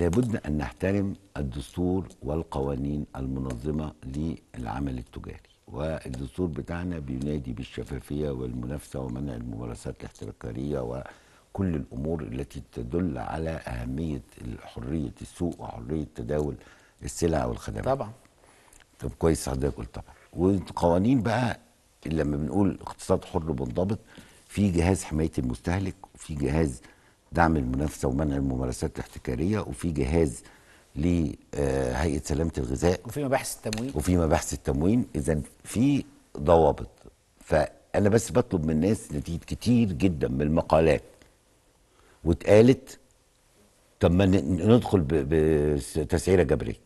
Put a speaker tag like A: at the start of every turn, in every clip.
A: لابد أن نحترم الدستور والقوانين المنظمة للعمل التجاري والدستور بتاعنا بينادي بالشفافية والمنافسة ومنع الممارسات الاحتكارية وكل الامور التي تدل على اهميه حريه السوق وحريه تداول السلع والخدمات طبعا طب كويس حضرتك قلت طبعا والقوانين بقى لما بنقول اقتصاد حر منضبط في جهاز حمايه المستهلك وفي جهاز دعم المنافسه ومنع الممارسات الاحتكاريه وفي جهاز لهيئه سلامه الغذاء وفي مباحث التموين وفي مباحث التموين اذا في ضوابط فانا بس بطلب من الناس نتيجه كتير جدا من المقالات واتقالت طب ما ندخل بتسعيره جبريه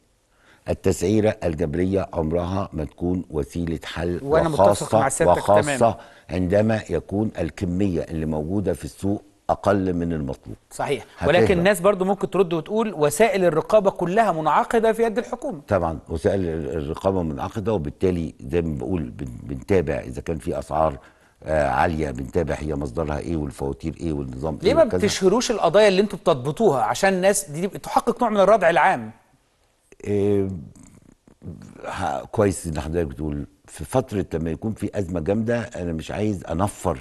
A: التسعيره الجبريه عمرها ما تكون وسيله حل وأنا وخاصه مع وخاصه عندما يكون الكميه اللي موجوده في السوق اقل من المطلوب صحيح ولكن الناس برضو ممكن ترد وتقول وسائل الرقابه كلها منعقده في يد الحكومه طبعا وسائل الرقابه منعقده وبالتالي زي ما بقول بنتابع اذا كان في اسعار آه عاليه بنتابع هي مصدرها ايه والفواتير ايه والنظام إيه ليه إيه ما بتشهروش القضايا اللي انتم بتضبطوها عشان الناس دي تحقق نوع من الردع العام إيه كويس ان حضرتك بتقول في فتره لما يكون في ازمه جامده انا مش عايز انفر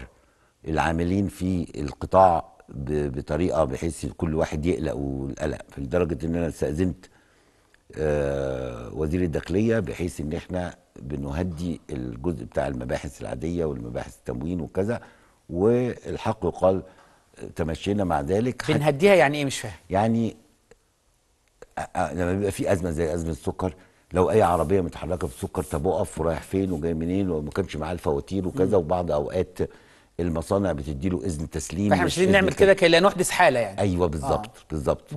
A: العاملين في القطاع بطريقه بحيث كل واحد يقلق والقلق لدرجه ان انا استاذنت آه، وزير الداخليه بحيث ان احنا بنهدي الجزء بتاع المباحث العاديه والمباحث التموين وكذا والحق يقال تمشينا مع ذلك بنهديها يعني ايه مش فاهم يعني آه، آه، لما بيبقى في ازمه زي ازمه السكر لو اي عربيه متحركه السكر طب اقف ورايح فين وجاي منين وما كانش معاه الفواتير وكذا وبعض اوقات المصانع بتدي له اذن تسليم احنا مش نعمل كده كي لا نحدث حاله يعني ايوه بالظبط آه. بالظبط